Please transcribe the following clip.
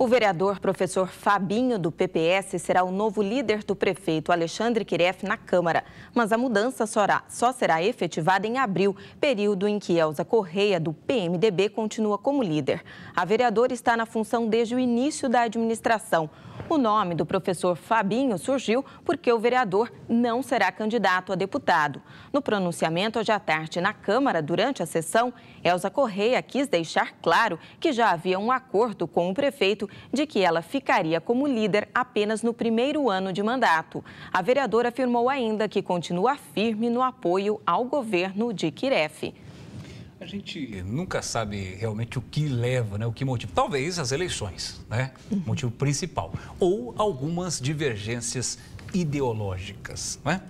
O vereador professor Fabinho, do PPS, será o novo líder do prefeito Alexandre Kiref na Câmara. Mas a mudança só será efetivada em abril, período em que Elza Correia, do PMDB, continua como líder. A vereadora está na função desde o início da administração. O nome do professor Fabinho surgiu porque o vereador não será candidato a deputado. No pronunciamento hoje à tarde na Câmara, durante a sessão, Elza Correia quis deixar claro que já havia um acordo com o prefeito de que ela ficaria como líder apenas no primeiro ano de mandato. A vereadora afirmou ainda que continua firme no apoio ao governo de Kiref a gente eh, nunca sabe realmente o que leva, né? o que motiva. Talvez as eleições, né? Uhum. Motivo principal. Ou algumas divergências ideológicas, né?